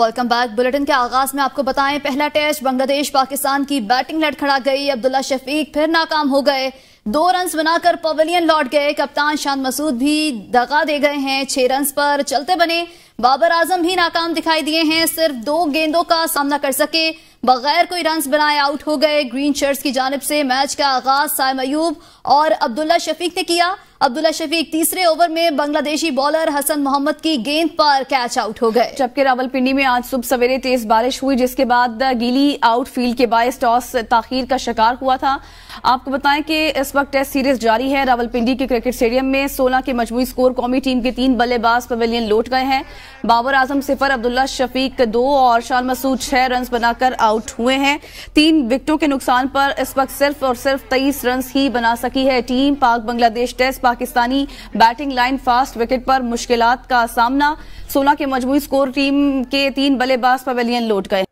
welcome back bulletin के आगाज में आपको बताएं पहला टेस्ट बांग्लादेश पाकिस्तान की बैटिंग लटखड़ा गई अब्दुल्ला शफीक फिर नाकाम हो गए दो रन बनाकर पवेलियन लौट गए कप्तान शान मसूद भी दगा दे गए हैं छह रन पर चलते बने बाबर आजम भी नाकाम दिखाई दिए हैं सिर्फ दो गेंदों का सामना कर सके बगैर कोई रन बनाए आउट हो गए ग्रीन शर्ट्स की जानब से मैच का आगाज साय मयूब और अब्दुल्ला शफीक ने किया अब्दुल्ला शफीक तीसरे ओवर में बांग्लादेशी बॉलर हसन मोहम्मद की गेंद पर कैच आउट हो गए जबकि रावलपिंडी में आज सुबह सवेरे तेज बारिश हुई जिसके बाद गीली फील्ड के बायस टॉस ताखिर का शिकार हुआ था आपको बताएं कि इस वक्त टेस्ट सीरीज जारी है रावलपिंडी के क्रिकेट स्टेडियम में सोलह के मजमू स्कोर कौमी टीम के तीन बल्लेबाज पवेलियन लौट गए हैं बाबर आजम सिफर अब्दुल्ला शफीक दो और शान मसूद छह रन बनाकर आउट हुए हैं तीन विकेटों के नुकसान पर इस वक्त सिर्फ और सिर्फ तेईस रन ही बना सकी है team Pak Bangladesh test Pakistani batting line fast wicket पर मुश्किल का सामना सोलह के मजबूत स्कोर टीम के तीन बल्लेबाज पवेलियन लौट गए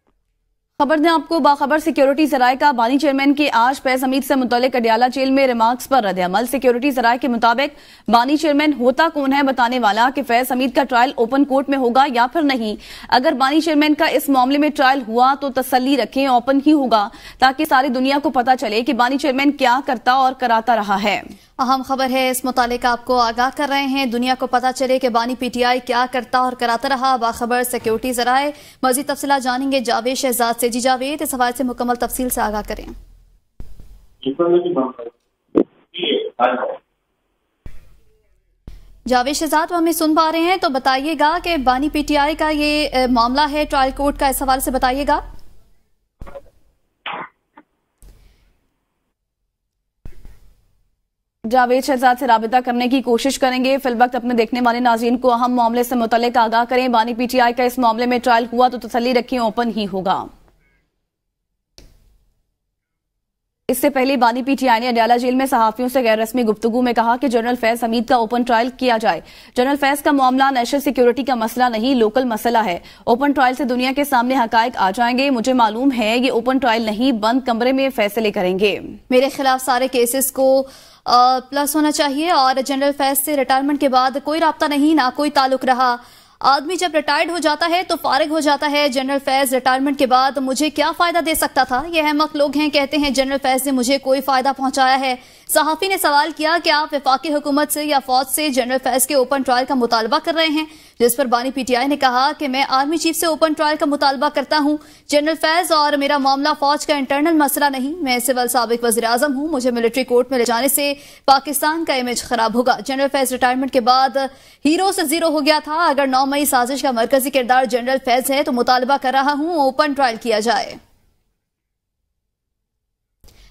खबर ने आपको बाखबर सिक्योरिटी जराये का बानी चेयरमैन के आज पैस अमीर से मुतल कटियाला जेल में रिमार्क्स पर रद्द अमल सिक्योरिटी जराये के मुताबिक बानी चेयरमैन होता कौन है बताने वाला कि फैज अमीद का ट्रायल ओपन कोर्ट में होगा या फिर नहीं अगर बानी चेयरमैन का इस मामले में ट्रायल हुआ तो तसली रखें ओपन ही होगा ताकि सारी दुनिया को पता चले कि बानी चेयरमैन क्या करता और कराता रहा है अहम खबर है इस मुतालिक आपको आगाह कर रहे हैं दुनिया को पता चले कि बानी पीटीआई क्या करता और कराता रहा बाखबर सिक्योरिटी जराए मजीद तफसला जानेंगे जावेद शहजाद से जी जावेद इस हवाले से मुकम्मल तफसील से आगाह करें जावेद शहजाद हमें सुन पा रहे हैं तो बताइएगा कि बानी पीटीआई का ये मामला है ट्रायल कोर्ट का इस हवाले से बताइएगा जावेद शहजाद से रबता करने की कोशिश करेंगे फिल वक्त अपने देखने वाले नाजीन को अहम मामले से मुतल आगाह करें बानी पीटीआई का इस मामले में ट्रायल हुआ तो तसली रखें ओपन ही होगा इससे पहले बानी पीटीआई ने अडियाला जेल में सहाफियों से गैर रस्मी गुप्तगु में कहा कि जनरल फैज हमीद का ओपन ट्रायल किया जाए जनरल फैज का मामला नेशनल सिक्योरिटी का मसला नहीं लोकल मसला है ओपन ट्रायल से दुनिया के सामने हकायक आ जाएंगे मुझे मालूम है ये ओपन ट्रायल नहीं बंद कमरे में फैसले करेंगे मेरे खिलाफ सारे केसेस को प्लस होना चाहिए और जनरल फैज से रिटायरमेंट के बाद कोई रबता नहीं ना कोई ताल्लुक रहा आदमी जब रिटायर्ड हो जाता है तो फारिग हो जाता है जनरल फैज रिटायरमेंट के बाद मुझे क्या फायदा दे सकता था यह अहमक लोग हैं कहते हैं जनरल फैज ने मुझे कोई फायदा पहुंचाया है सहाफी ने सवाल किया कि आप विफाक हुकूमत से या फौज से जनरल फैज के ओपन ट्रायल का मुतालबा कर रहे हैं जिस पर बानी पीटीआई ने कहा कि मैं आर्मी चीफ से ओपन ट्रायल का मुतालबा करता हूं जनरल फैज और मेरा मामला फौज का इंटरनल मसला नहीं मैं सिविल सबक वजी आजम हूं मुझे मिलिट्री कोर्ट में ले जाने से पाकिस्तान का इमेज खराब होगा जनरल फैज रिटायरमेंट के बाद हीरो से जीरो हो गया था अगर नौ मई साजिश का मरकजी किरदार जनरल फैज है तो मुतालबा कर रहा हूं ओपन ट्रायल किया जाए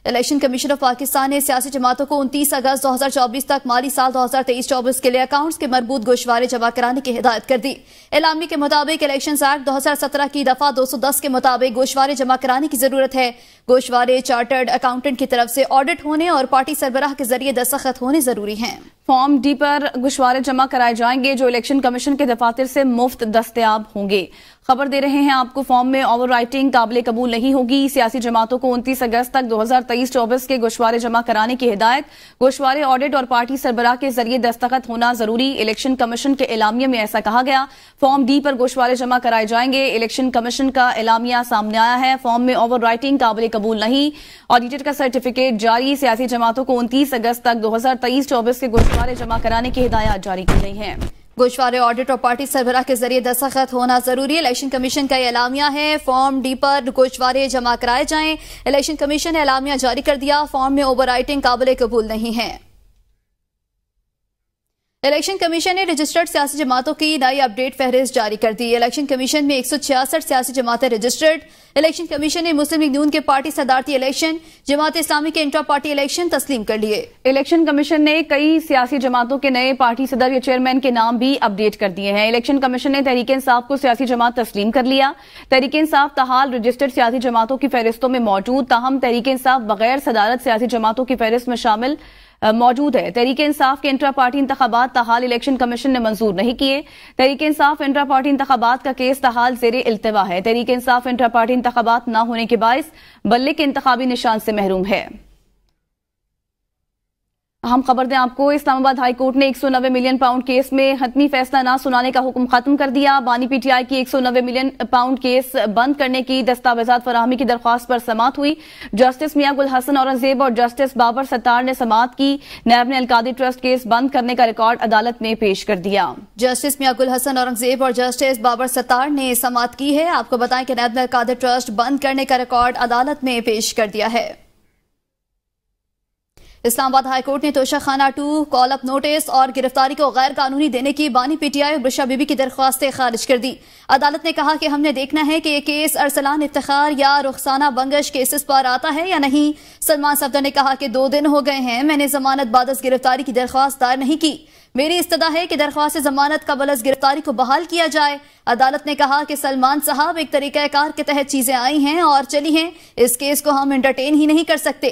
इलेक्शन कमीशन ऑफ पाकिस्तान ने सियासी जमातों को उनतीस अगस्त दो हजार चौबीस तक माली साल दो हजार तेईस चौबीस के लिए अकाउंट्स के मरबूत गोशवारे जमा कराने की हिदायत कर दी एलामी के मुताबिक इलेक्शन एक्ट दो हजार सत्रह की दफा दो सौ दस के मुताबिक गोशवारे जमा कराने की जरूरत है गोशवारे चार्टर्ड अकाउंटेंट की तरफ से ऑडिट होने और पार्टी सरबराह के जरिए दस्तखत होने जरूरी है फॉर्म डी पर गुशवारे जमा कराए जाएंगे जो इलेक्शन कमीशन के दफातर से मुफ्त दस्तियाब होंगे खबर दे रहे हैं आपको फॉर्म में ओवर राइटिंग काबिल कबूल नहीं होगी सियासी जमातों को उनतीस अगस्त तक 2023-24 के गोशवारे जमा कराने की हिदायत गोशवारे ऑडिट और पार्टी सरबराह के जरिए दस्तखत होना जरूरी इलेक्शन कमीशन के एलामिया में ऐसा कहा गया फॉर्म डी पर गोशवारे जमा कराए जाएंगे इलेक्शन कमीशन का एलामिया सामने आया है फॉर्म में ओवर राइटिंग काबिल कबूल नहीं ऑडिटर का सर्टिफिकेट जारी सियासी जमातों को उनतीस अगस्त तक दो हजार के गोशवारे जमा कराने की हिदायत जारी की गई है गुशवारे ऑडिट और पार्टी सरबराह के जरिए दस्तखत होना जरूरी इलेक्शन कमीशन का एलामिया है फॉर्म डी पर गुशवारे जमा कराए जाएं इलेक्शन कमीशन ने एलामिया जारी कर दिया फॉर्म में ओवर राइटिंग काबिल कबूल नहीं है इलेक्शन कमीशन ने रजिस्टर्ड सियासी जमातों की नई अपडेट फहरिस्त जारी कर दी इलेक्शन कमीशन में एक सौ छियासठ सियासी जमातें रजिस्टर्ड इलेक्शन कमीशन ने मुस्लिम लीग नून के पार्टी सदारती इलेक्शन जमात इस्लामी के इंट्रा पार्टी इलेक्शन तस्लीम कर लिए इलेक्शन कमीशन ने कई सियासी जमातों के नए पार्टी सदर या चेयरमैन के नाम भी अपडेट कर दिए हैं इलेक्शन कमीशन ने तहरीक इंसाफ को सियासी जमात तस्लीम कर लिया तहरीक इंसाफ तहाल रजिस्टर्ड सियासी जमातों की फहरिस्तों में मौजूद ताहम तहरीक इंसाफ बगैर सदारत सियासी जमातों की फहरिस्त में शामिल मौजूद है तहरीक इंसाफ के इंटरा पार्टी इंतबात तहाल इलेक्शन कमीशन ने मंजूर नहीं किए तहरीक इंसाफ इंट्रा पार्टी इंतबात का केस तहाल जेर अल्तवा है तहरीक इंसाफ इंटरा पार्टी इंतबात न होने के बायस बल्ले के इंतबी निशान से महरूम है अहम खबर दें आपको इस्लामाबाद हाई कोर्ट ने 190 मिलियन पाउंड केस में हतमी फैसला ना सुनाने का हुक्म खत्म कर दिया बानी पीटीआई की 190 मिलियन पाउंड केस बंद करने की दस्तावेजात फराहमी की दरख्वास्त पर समात हुई जस्टिस मियां गुल हसन औरंगजेब और जस्टिस बाबर सत्तार ने समात की नैब ने अलकादी ट्रस्ट केस बंद करने का रिकॉर्ड अदालत में पेश कर दिया जस्टिस मियां गुल हसन औरंगजेब और जस्टिस बाबर सत्तार ने समात की है आपको बताएं कि नैब ने अलकादी ट्रस्ट बंद करने का रिकॉर्ड अदालत में पेश कर दिया है इस्लामाबाद हाईकोर्ट ने Toshakhana to call up notice और गिरफ्तारी को गैर कानूनी देने की बानी पीटीआई और बिशा बीबी की दरख्वास्तें खारिज कर दी अदालत ने कहा कि हमने देखना है कि ये केस अरसलान इफ्तार या रुखसाना बंगश केसेस पर आता है या नहीं सलमान सफदर ने कहा कि दो दिन हो गए हैं मैंने जमानत बादस गिरफ्तारी की दरख्वास्त दायर नहीं की मेरी इस्तः है कि दरख्वास्त जमानत का बलस गिरफ्तारी को बहाल किया जाए अदालत ने कहा कि सलमान साहब एक तरीक़ाकार के तहत चीज़ें आई हैं और चली हैं इस केस को हम एंटरटेन ही नहीं कर सकते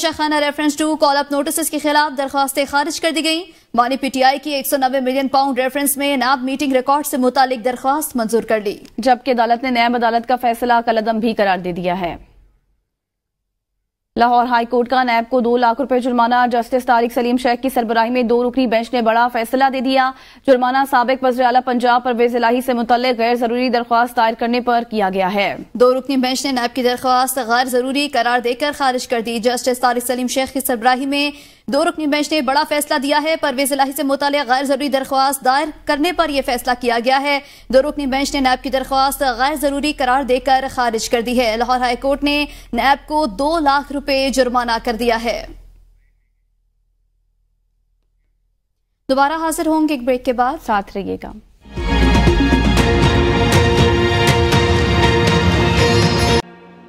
शाह खाना reference to call up notice के खिलाफ दरख्वास्तें खारिज कर दी गई मानी पीटीआई की एक सौ नब्बे मिलियन पाउंड रेफरेंस में नाब मीटिंग रिकॉर्ड से मुतालिक दरख्वास्त मंजूर कर ली जबकि अदालत ने नैब अदालत का फैसला कलदम भी करार दे दिया है लाहौर हाई कोर्ट का नैब को दो लाख रुपए जुर्माना जस्टिस तारिक सलीम शेख की सरबराही में दो रुकनी बेंच ने बड़ा फैसला दे दिया जुर्माना सबक वजर अला पंजाब परवेज इलाही से मुतल गैर जरूरी दरख्वास्त दायर करने पर किया गया है दो रुकनी बेंच ने नैब की दरख्वास्त गैर जरूरी करार देकर खारिज कर दी जस्टिस तारिक सलीम शेख की सरबराही में दो रुकनी बेंच ने बड़ा फैसला दिया है परवेज इलाही से मुताल गैर जरूरी दरख्वास्त दायर करने पर यह फैसला किया गया है दो रुकनी बेंच ने नैब की दरख्वास्त गैर जरूरी करार देकर खारिज कर दी है लाहौर हाईकोर्ट ने नैब को दो लाख रुपए जुर्माना कर दिया है दोबारा हाजिर होंगे एक ब्रेक के बाद साथ रहिएगा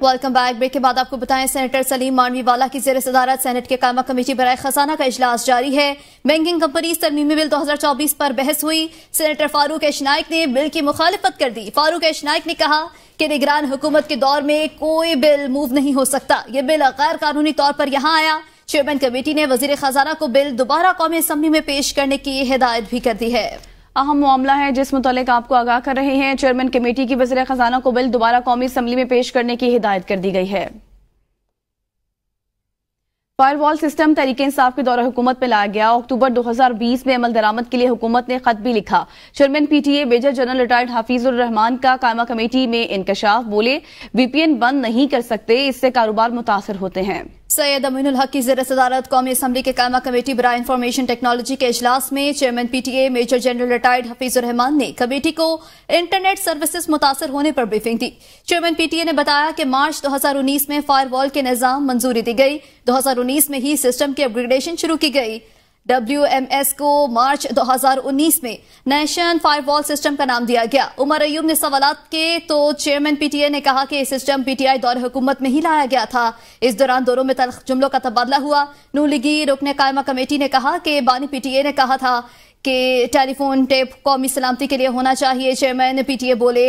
वेलकम बैक ब्रेक के बाद आपको बताएं सेनेटर सलीम मानवीवाला की जेर सदारत सेनेट के कायमा कमेटी बरए खजाना का इजलास जारी है बैंकिंग कंपनीज तरमीमी बिल 2024 पर बहस हुई सेनेटर फारूक एशनाइक ने बिल की मुखालफत कर दी फारूक एशनाइक ने कहा कि निगरान हुकूमत के दौर में कोई बिल मूव नहीं हो सकता ये बिल गैर कानूनी तौर पर यहाँ आया चेयरमैन कमेटी ने वजीर खजाना को बिल दोबारा कौमी असम्बली में पेश करने की हिदायत भी कर दी है अहम मामला है जिस मुतल आपको आगाह कर रहे हैं चेयरमैन कमेटी की वजर खजाना को बिल दोबारा कौमी असम्बली में पेश करने की हिदायत कर दी गई है फायर वॉल सिस्टम तरीके इंसाफ के दौरे हुकूमत में लाया गया अक्टूबर 2020 में अमल दरामद के लिए हुकूमत ने खत भी लिखा chairman PTA major general retired Hafizur Rahman का कायमा कमेटी में इंकशाफ बोले वीपीएन बंद नहीं कर सकते इससे कारोबार मुतासर होते हैं सैयद अमीनुल हक की जर सदारत कौमी असम्बली के कायमा कमेटी बरा इंफॉर्मेशन टेक्नोलॉजी के अजलास में chairman PTA major general retired Hafeez Rahman ने कमेटी को इंटरनेट सर्विसेज मुतासर होने पर ब्रीफिंग दी चेयरमैन पीटीए ने बताया कि मार्च 2019 में फायरवॉल के निजाम मंजूरी दी गई 2019 में ही सिस्टम की अपग्रेडेशन शुरू की गई डब्ल्यूएमएस को मार्च 2019 में नेशन फायरवॉल सिस्टम का नाम दिया गया उमर अयूब ने सवाल के तो चेयरमैन पीटीए ने कहा कि यह सिस्टम पीटीआई दौर हुकूमत में ही लाया गया था इस दौरान दोनों में तलख जुमलों का तबादला हुआ नू लिगी रुकने कायमा कमेटी ने कहा कि बानी पीटीए ने कहा था कि टेलीफोन टेप कौमी सलामती के लिए होना चाहिए चेयरमैन पीटीए बोले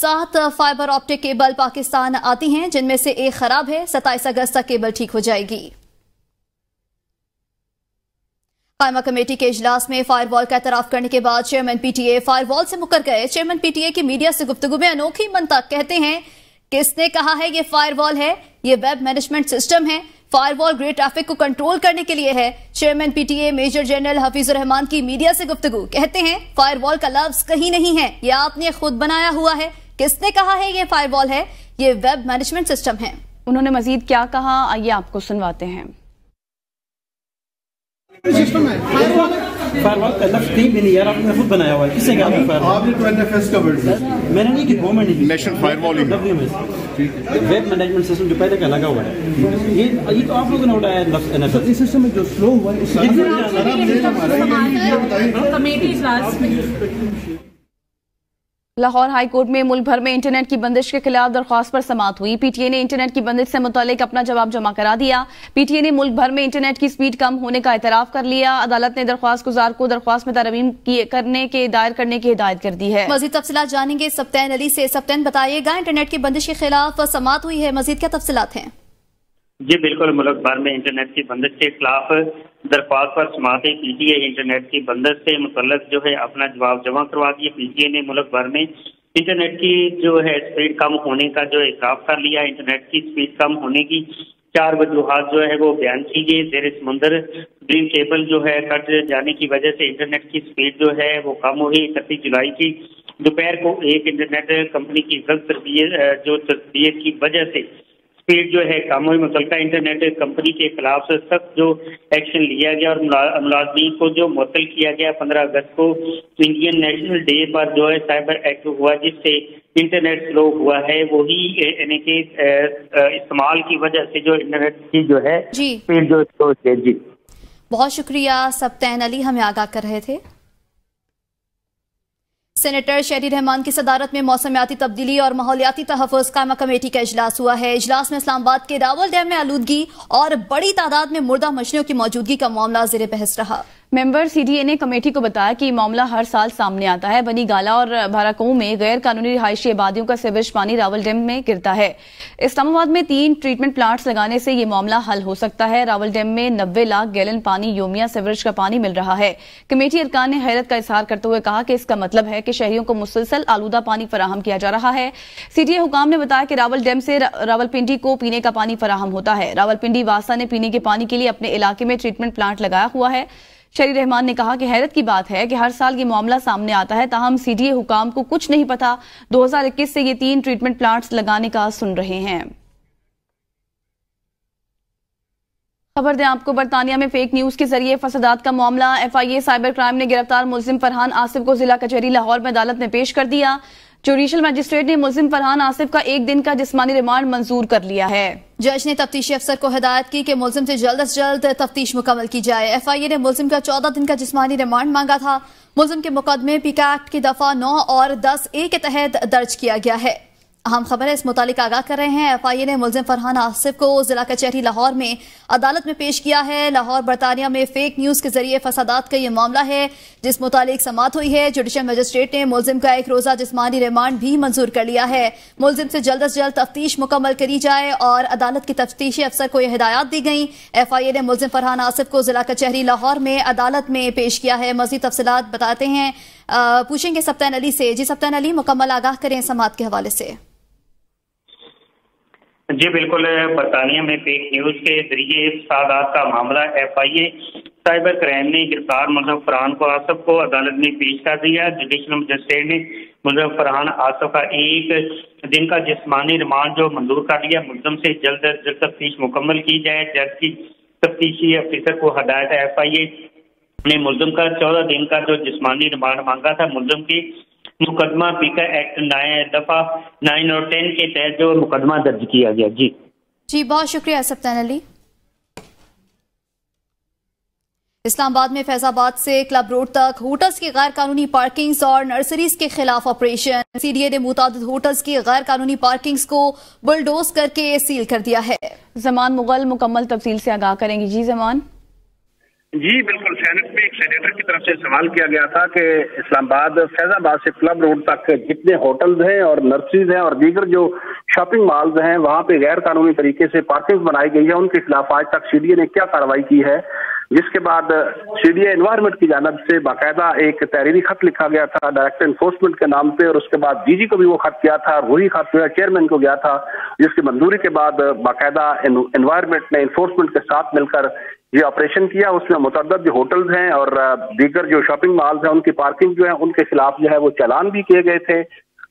सात फाइबर ऑप्टिक केबल पाकिस्तान आती हैं जिनमें से एक खराब है सत्ताईस अगस्त तक केबल ठीक हो जाएगी कायमा कमेटी के इजलास में फायरवॉल का एतराफ करने के बाद चेयरमैन पीटीए फायरवॉल से मुकर गए चेयरमैन पीटीए की मीडिया से गुफ्तु में अनोखी मनता कहते हैं किसने कहा है ये फायरवॉल है ये वेब मैनेजमेंट सिस्टम है फायरवॉल ग्रे ट्रैफिक को कंट्रोल करने के लिए है chairman PTA major general Hafeez Rahman की मीडिया से गुफ्तगु कहते हैं फायरवॉल का लफ्ज कहीं नहीं है यह आपने खुद बनाया हुआ है किसने कहा है ये फायरवॉल है ये वेब मैनेजमेंट सिस्टम है उन्होंने मजीद क्या कहा आइए आपको सुनवाते हैं सिस्टम है फायरवॉल का लफ्ज कहीं भी नहीं यार आपने खुद बनाया हुआ है किसने कहा आपने आपने तो एनएफएस का वर्ड मैंने नहीं कि गवर्नमेंट ने national firewall web management system जो पहले का लगा हुआ है ये ये तो आप लोगों ने उठाया लफ्ज एनएफएस इस सिस्टम में जो स्लो हुआ है कमेटी इजलास में लाहौर हाई कोर्ट में मुल्क भर में इंटरनेट की बंदिश के खिलाफ दरख्वास्त पर समाप्त हुई पीटीए ने इंटरनेट की बंदिश से मुतल अपना जवाब जमा करा दिया पीटीए ने मुल्क भर में इंटरनेट की स्पीड कम होने का एतराफ कर लिया अदालत ने दरख्वास्त गुजार को दरख्वास्त में तरमीम करने के दायर करने की हिदायत कर दी है मजीद तफसला जानेंगे सप्तैन अली से सप्तन बताइएगा इंटरनेट की बंदिश के खिलाफ समाप्त हुई है मजीद क्या तफसलात हैं जी बिल्कुल मुल्क भर में इंटरनेट की बंदिश के खिलाफ दरख्वास्त पर समातें पीटीए इंटरनेट की बंदिश से मुतलक जो है अपना जवाब जमा करवा दिए पीटीए ने मुल्क भर में इंटरनेट की जो है स्पीड कम होने का जो इकराफ कर लिया इंटरनेट की स्पीड कम होने की चार वजूहत जो है वो बयान की गई जेर समुंदर ग्रीन केबल जो है कट जाने की वजह से इंटरनेट की स्पीड जो है वो कम हुई इकतीस जुलाई की दोपहर को एक इंटरनेट कंपनी की गलत तरबियत जो तरबियत की वजह से स्पीड जो है कम हुई मुतलका इंटरनेट कंपनी के खिलाफ सख्त जो एक्शन लिया गया और मुलाजमीन को जो मुतल किया गया पंद्रह अगस्त को इंडियन नेशनल डे पर जो है साइबर एक्ट हुआ जिससे इंटरनेट स्लो हुआ है वही यानी कि इस्तेमाल की वजह से जो इंटरनेट की जो है स्पीड जो स्लो है जी बहुत शुक्रिया सप्तान अली हमें आगाह कर रहे थे सेनेटर शहरी रहमान की सदारत में मौसमियाती तब्दीली और माहौलियाती तहफ़ कायमा कमेटी का इजलास हुआ है इजलास में इस्लामाबाद के रावल डैम में आलूदगी और बड़ी तादाद में मुर्दा मछलियों की मौजूदगी का मामला जेर बहस रहा मेंबर सीडीए ने कमेटी को बताया कि मामला हर साल सामने आता है बनी गाला और भाराकों में गैर कानूनी रिहायशी आबादियों का सिवेज पानी रावल डैम में गिरता है इस्लामाबाद में तीन ट्रीटमेंट प्लांट्स लगाने से ये मामला हल हो सकता है रावल डैम में नब्बे लाख गैलन पानी योमिया सिवरेज का पानी मिल रहा है कमेटी अरकान ने हैरत का इजहार करते हुए कहा कि इसका मतलब है कि शहरियों को मुसलसल आलूदा पानी फराहम किया जा रहा है सीडीए हुकाम ने बताया कि रावल डैम से रावलपिंडी को पीने का पानी फराहम होता है रावलपिंडी वासा ने पीने के पानी के लिए अपने इलाके में ट्रीटमेंट प्लांट लगाया हुआ है शरी रहमान ने कहा कि हैरत की बात है कि हर साल ये मामला सामने आता है ताहम सीडीए हुकाम को कुछ नहीं पता 2021 से ये तीन ट्रीटमेंट प्लांट्स लगाने का सुन रहे हैं खबर दें आपको बरतानिया में फेक न्यूज के जरिए फसदात का मामला एफआईए साइबर क्राइम ने गिरफ्तार मुलिम फरहान आसिफ को जिला कचहरी लाहौर में अदालत में पेश कर दिया जुडिशियल मजिस्ट्रेट ने मुलिम फरहान आसिफ का एक दिन का जिसमानी रिमांड मंजूर कर लिया है जज ने तफ्तीशी अफसर को हिदायत की कि मुलिम से जल्द अज जल्द तफ्तीश मुकम्मल की जाए एफ आई ए ने मुलिम का चौदह दिन का जिसमानी रिमांड मांगा था मुलिम के मुकदमे पिका एक्ट की दफा नौ और दस ए के तहत दर्ज किया गया है अहम खबर है इस मुतालिक आगाह कर रहे हैं एफ आई ए ने मुलिम फरहान आसिफ को जिला कचहरी लाहौर में अदालत में पेश किया है लाहौर बरतानिया में फेक न्यूज के जरिए फसादात का यह मामला है जिस मुतालिक समात हुई है जुडिशल मजिस्ट्रेट ने मुलिम का एक रोजा जिसमानी रिमांड भी मंजूर कर लिया है मुलिम से जल्द अज जल्द तफ्तीश मुकम्मल करी जाए और अदालत की तफ्तीशी अफसर को यह हिदायत दी गई एफ आई ए ने मुलिम फरहान आसिफ को जिला कचहरी लाहौर में अदालत में पेश किया है मजीद तफसलत बताते हैं पूछेंगे सप्तान अली से जी सप्तान अली मुकम्मल आगाह करें समात के हवाले से जी बिल्कुल बरतानिया में फेक न्यूज के जरिए सादात का मामला F I A cyber crime ने गिरफ्तार मुजफ फरहान को आसफ को अदालत ने पेश कर दिया जुडिशल मजिस्ट्रेट ने मुजफ फरहान आसफ का एक दिन का जिसमानी रिमांड जो मंजूर कर दिया मुलजम से जल्द अज जल्द तफ्तीश मुकम्मल की जाए जज की तफ्तीशी अफिसर को हदायत एफ आई ए ने मुलजम का चौदह दिन का जो जिसमानी रिमांड मांगा था मुलजम की मुकदमा पीकर एक्ट नए दफा नाइन और टेन के तहत जो मुकदमा दर्ज किया गया जी जी बहुत शुक्रिया सप्तान अली इस्लामाबाद में फैजाबाद से क्लब रोड तक होटल्स की गैर कानूनी पार्किंग और नर्सरीज के खिलाफ ऑपरेशन सी ने मुताद होटल्स की गैर कानूनी पार्किंग को बुलडोज करके सील कर दिया है जमान मुगल मुकम्मल तफसील से आगाह करेंगे जी जमान जी बिल्कुल सेनेट में एक सेनेटर की तरफ से सवाल किया गया था कि इस्लामाबाद फैजाबाद से क्लब रोड तक जितने होटल्स हैं और नर्सरीज हैं और दीगर जो शॉपिंग मॉल्स हैं वहां पे गैर कानूनी तरीके से पार्किंग बनाई गई है उनके खिलाफ आज तक सी ने क्या कार्रवाई की है जिसके बाद सीडीए एनवायरमेंट की जानब से बाकायदा एक तहरीरी खत लिखा गया था डायरेक्टर इन्फोर्समेंट के नाम पे और उसके बाद डीजी को भी वो खत किया था रूही खत जो है चेयरमैन को गया था जिसकी मंजूरी के बाद बाकायदा एनवायरमेंट ने इन्फोर्समेंट के साथ मिलकर ये ऑपरेशन किया उसमें मुतद जो होटल्स हैं और दीगर जो शॉपिंग मॉल्स हैं उनकी पार्किंग जो है उनके खिलाफ जो है वो चालान भी किए गए थे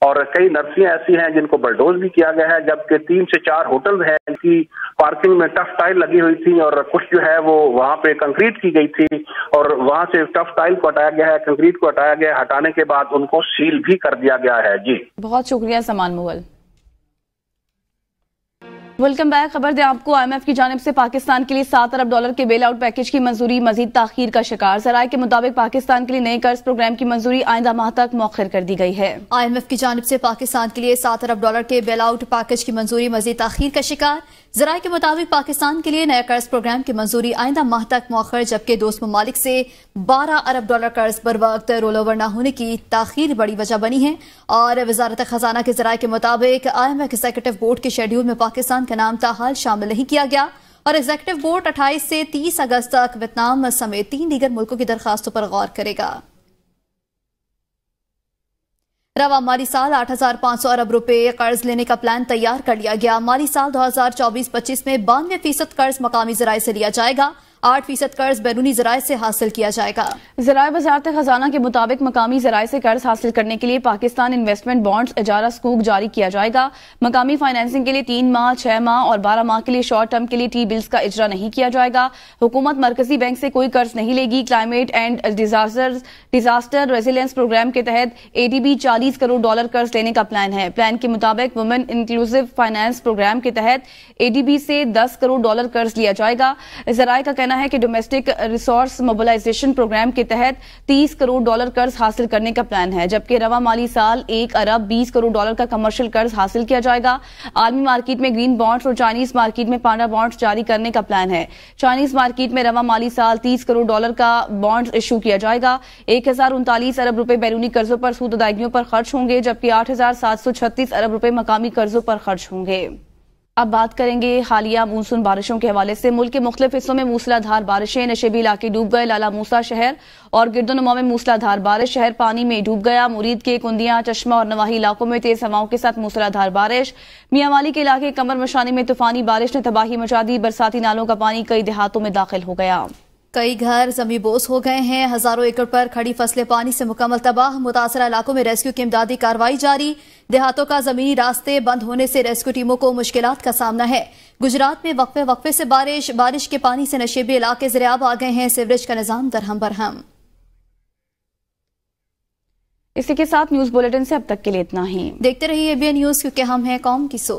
और कई नर्सियां ऐसी हैं जिनको बलडोज भी किया गया है जबकि तीन से चार होटल हैं इनकी पार्किंग में टफ टाइल लगी हुई थी और कुछ जो है वो वहां पे कंक्रीट की गई थी और वहां से टफ टाइल को हटाया गया है कंक्रीट को हटाया गया हटाने के बाद उनको सील भी कर दिया गया है जी बहुत शुक्रिया समान मुगल वेलकम बैक खबर दें आपको आईएमएफ की जानब से पाकिस्तान के लिए सात अरब डॉलर के बेल आउट पैकेज की मंजूरी मजीद तखीर का शिकार जराये के मुताबिक पाकिस्तान के लिए नए कर्ज प्रोग्राम की मंजूरी आइंदा माह तक मौखर कर दी गई है आईएमएफ की जानब से पाकिस्तान के लिए सात अरब डॉलर के बेल आउट पैकेज की मंजूरी मजीद तखीर का शिकार जरा के मुताबिक पाकिस्तान के लिए नया कर्ज प्रोग्राम की मंजूरी आइंदा माह तक मौखर जबकि दोस्त ममालिक से 12 अरब डॉलर कर्ज बर वक्त रोल ओवर न होने की ताखीर बड़ी वजह बनी है और वजारत खजाना के जराये के मुताबिक आई एम एग्जीक्यूटिव बोर्ड के शेड्यूल में पाकिस्तान का नाम ताहाल शामिल नहीं किया गया और एग्जीक्यूटिव बोर्ड अट्ठाईस से तीस अगस्त तक वियतनाम समेत तीन दीगर मुल्कों की दरखास्तों पर गौर करेगा रवा माली साल 8,500 अरब रुपए कर्ज लेने का प्लान तैयार कर लिया गया माली साल 2024-25 में बानवे फीसद कर्ज मकामी जराये से लिया जाएगा आठ फीसद कर्ज बैरूनी जराये से हासिल किया जाएगा जराये वजारत खजाना के मुताबिक मकामी जराये से कर्ज हासिल करने के लिए पाकिस्तान इन्वेस्टमेंट बॉन्ड्स इजारा स्कूक जारी किया जाएगा मकामी फाइनेंसिंग के लिए तीन माह छह माह और बारह माह के लिए शॉर्ट टर्म के लिए टी बिल्स का इजरा नहीं किया जाएगा हुकूमत मरकजी बैंक से कोई कर्ज नहीं लेगी climate and disaster disaster resilience programme के तहत एडीबी चालीस करोड़ डॉलर कर्ज लेने का प्लान है प्लान के मुताबिक वुमेन इंक्लूसिव फाइनेंस प्रोग्राम के तहत एडीबी से दस करोड़ डॉलर कर्ज लिया जाएगा जराये का कहना है कि डोमेस्टिक रिसोर्स मोबिलाइजेशन प्रोग्राम के तहत 30 करोड़ डॉलर कर्ज हासिल करने का प्लान है जबकि रवा माली साल एक अरब 20 करोड़ डॉलर का कमर्शियल कर्ज हासिल किया जाएगा आर्मी मार्केट में ग्रीन बॉन्ड्स और चाइनीज मार्केट में पांडा बॉन्ड्स जारी करने का प्लान है चाइनीज मार्केट में रवा माली साल तीस करोड़ डॉलर का बॉन्ड इशू किया जाएगा एक अरब रूपये बैरूनी कर्जों पर सूद अदायगियों पर खर्च होंगे जबकि आठ अरब रूपये मकामी कर्जों पर खर्च होंगे अब बात करेंगे हालिया मानसून बारिशों के हवाले से मुल्क के मुख्तलिफ हिस्सों में मूसलाधार बारिशें नशेबी इलाके डूब गए लाला मूसा शहर और गिरदोनुमा में मूसलाधार बारिश शहर पानी में डूब गया मुरीद के कुंदिया चश्मा और नवाही इलाकों में तेज हवाओं के साथ मूसलाधार बारिश मियावाली के इलाके कमर मशानी में तूफानी बारिश ने तबाही मचा दी बरसाती नालों का पानी कई देहातों में दाखिल हो गया कई घर जमीबोस हो गए हैं हजारों एकड़ पर खड़ी फसलें पानी से मुकम्मल तबाह मुतासर इलाकों में रेस्क्यू की इमदादी कार्रवाई जारी देहातों का जमीनी रास्ते बंद होने से रेस्क्यू टीमों को मुश्किल का सामना है गुजरात में वक्फे वक्फे से बारिश बारिश के पानी से नशेबी इलाके जरियाब आ गए हैं सिवरेज का निजाम दरहम बरहम इसी के साथ न्यूज बुलेटिन से अब तक के लिए इतना ही देखते रहिए एबीएन न्यूज क्योंकि हम हैं कौम की सोच